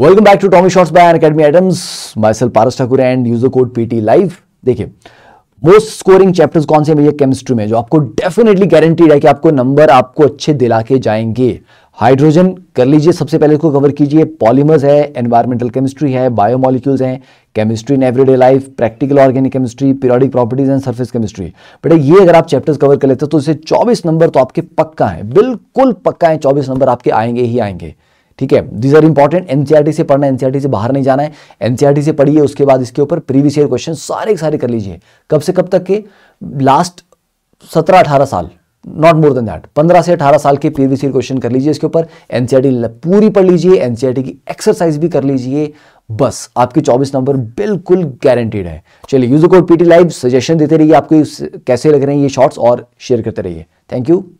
welcome back to टॉमी shorts by academy एडम्स माइसेल Paras Thakur and user code PT T देखिए मोस्ट स्कोरिंग चैप्टर्स कौन से हैं भैया केमिस्ट्री में जो आपको डेफिनेटली गारंटीड है कि आपको नंबर आपको अच्छे दिला के जाएंगे हाइड्रोजन कर लीजिए सबसे पहले इसको कवर कीजिए पॉलीमर्स है एनवायरमेंटल केमिस्ट्री है बायोमोलिक्यूल्स हैं chemistry in everyday life practical organic chemistry periodic properties and surface chemistry but ये अगर आप चैप्टर्स कवर कर लेते हो तो इसे 24 नंबर तो आपके पक्का है बिल्कुल पक्का है 24 नंबर आपके आएंगे ही आएंगे ठीक है दीज आर इंपॉर्टेंट एनसीआरटी से पढ़ना एनसीआरटी e से बाहर नहीं जाना है एनसीआरटी e से पढ़िए उसके बाद इसके ऊपर प्रीवियस ईयर क्वेश्चन सारे के सारे कर लीजिए कब से कब तक के लास्ट सत्रह अठारह साल नॉट मोर देन दैट पंद्रह से अठारह साल के प्रीवियस ईयर क्वेश्चन कर लीजिए इसके ऊपर एनसीआरटी e पूरी पढ़ लीजिए एनसीआरटी की एक्सरसाइज भी कर लीजिए बस आपके 24 नंबर बिल्कुल गारंटीड है चलिए use code PT live suggestion देते रहिए आपको कैसे लग रहे हैं ये शॉर्ट्स और शेयर करते रहिए थैंक यू